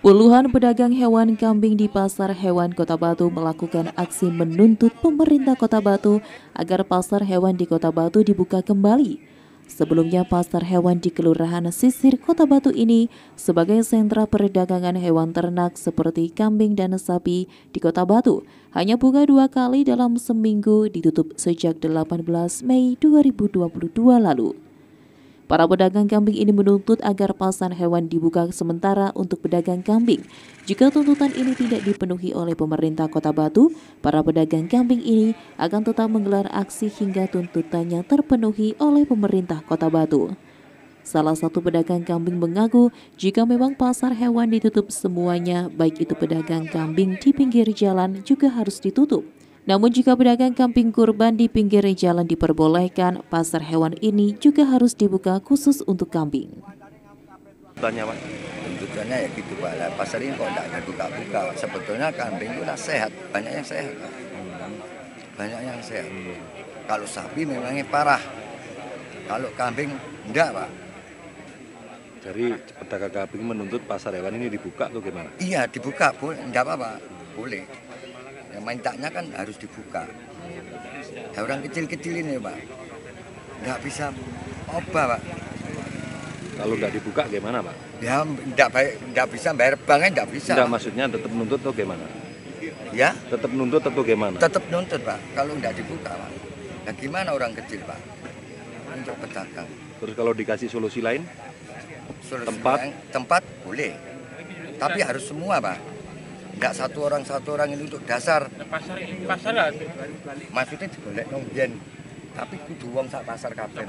Puluhan pedagang hewan kambing di Pasar Hewan Kota Batu melakukan aksi menuntut pemerintah Kota Batu agar pasar hewan di Kota Batu dibuka kembali. Sebelumnya pasar hewan di Kelurahan Sisir Kota Batu ini sebagai sentra perdagangan hewan ternak seperti kambing dan sapi di Kota Batu hanya buka dua kali dalam seminggu ditutup sejak 18 Mei 2022 lalu. Para pedagang kambing ini menuntut agar pasar hewan dibuka sementara untuk pedagang kambing. Jika tuntutan ini tidak dipenuhi oleh pemerintah Kota Batu, para pedagang kambing ini akan tetap menggelar aksi hingga tuntutannya terpenuhi oleh pemerintah Kota Batu. Salah satu pedagang kambing mengaku jika memang pasar hewan ditutup semuanya, baik itu pedagang kambing di pinggir jalan juga harus ditutup. Namun jika pedagang kambing kurban di pinggir jalan diperbolehkan, pasar hewan ini juga harus dibuka khusus untuk kambing. Tanya Pak. Tentunya ya gitu Pak, lah, pasar ini kok tidak buka buka Sebetulnya kambing itu sehat, banyak yang sehat. Pak. Banyak yang sehat. Kalau sapi memangnya parah. Kalau kambing enggak Pak. Jadi pedagang kambing menuntut pasar hewan ini dibuka atau gimana? Iya dibuka, boleh. enggak apa-apa, boleh yang mintanya kan harus dibuka Ya, orang kecil-kecil ini pak nggak bisa obat pak kalau nggak dibuka gimana pak? Ya nggak baik, nggak bisa bayar banknya nggak bisa. Nggak maksudnya tetap nuntut tuh gimana? Ya? Tetap nuntut atau gimana? Tetap nuntut pak. Kalau nggak dibuka pak, nah, gimana orang kecil pak? Untuk pedagang. Terus kalau dikasih solusi lain? Solusi tempat? Lain, tempat boleh, tapi harus semua pak nggak satu orang satu orang ini untuk dasar pasar pasar lah maksudnya diboleh nongjen tapi kudu uang sak pasar kabeh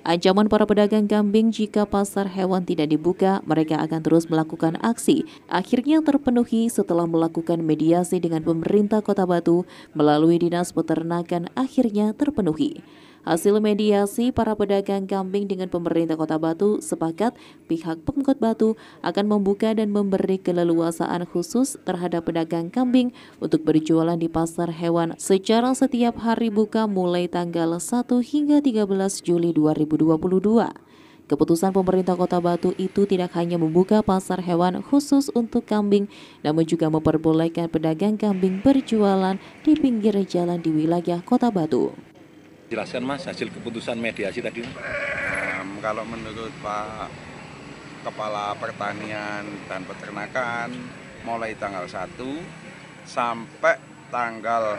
Ancaman para pedagang kambing jika pasar hewan tidak dibuka, mereka akan terus melakukan aksi. Akhirnya terpenuhi setelah melakukan mediasi dengan pemerintah Kota Batu melalui Dinas Peternakan akhirnya terpenuhi. Hasil mediasi para pedagang kambing dengan pemerintah Kota Batu sepakat pihak Pemkot Batu akan membuka dan memberi keleluasaan khusus terhadap pedagang kambing untuk berjualan di pasar hewan secara setiap hari buka mulai tanggal 1 hingga 13 Juli 2022. Keputusan pemerintah Kota Batu itu tidak hanya membuka pasar hewan khusus untuk kambing, namun juga memperbolehkan pedagang kambing berjualan di pinggir jalan di wilayah Kota Batu. Jelaskan Mas hasil keputusan mediasi tadi. Um, kalau menurut Pak Kepala Pertanian dan Peternakan mulai tanggal 1 sampai tanggal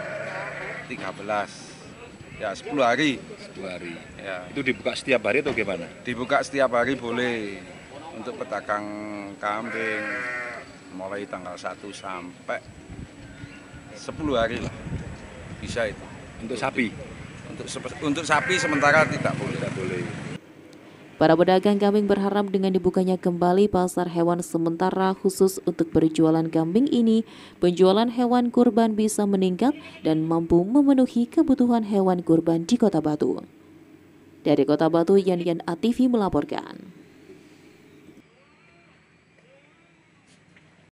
13 ya 10 hari 10 hari ya. itu dibuka setiap hari atau gimana dibuka setiap hari boleh untuk pedagang kambing mulai tanggal 1 sampai 10 hari lah bisa itu untuk sapi untuk untuk sapi sementara tidak boleh. Tidak boleh. Para pedagang kambing berharap dengan dibukanya kembali pasar hewan sementara khusus untuk berjualan kambing ini, penjualan hewan kurban bisa meningkat dan mampu memenuhi kebutuhan hewan kurban di Kota Batu. Dari Kota Batu, Yan Yan ATV melaporkan.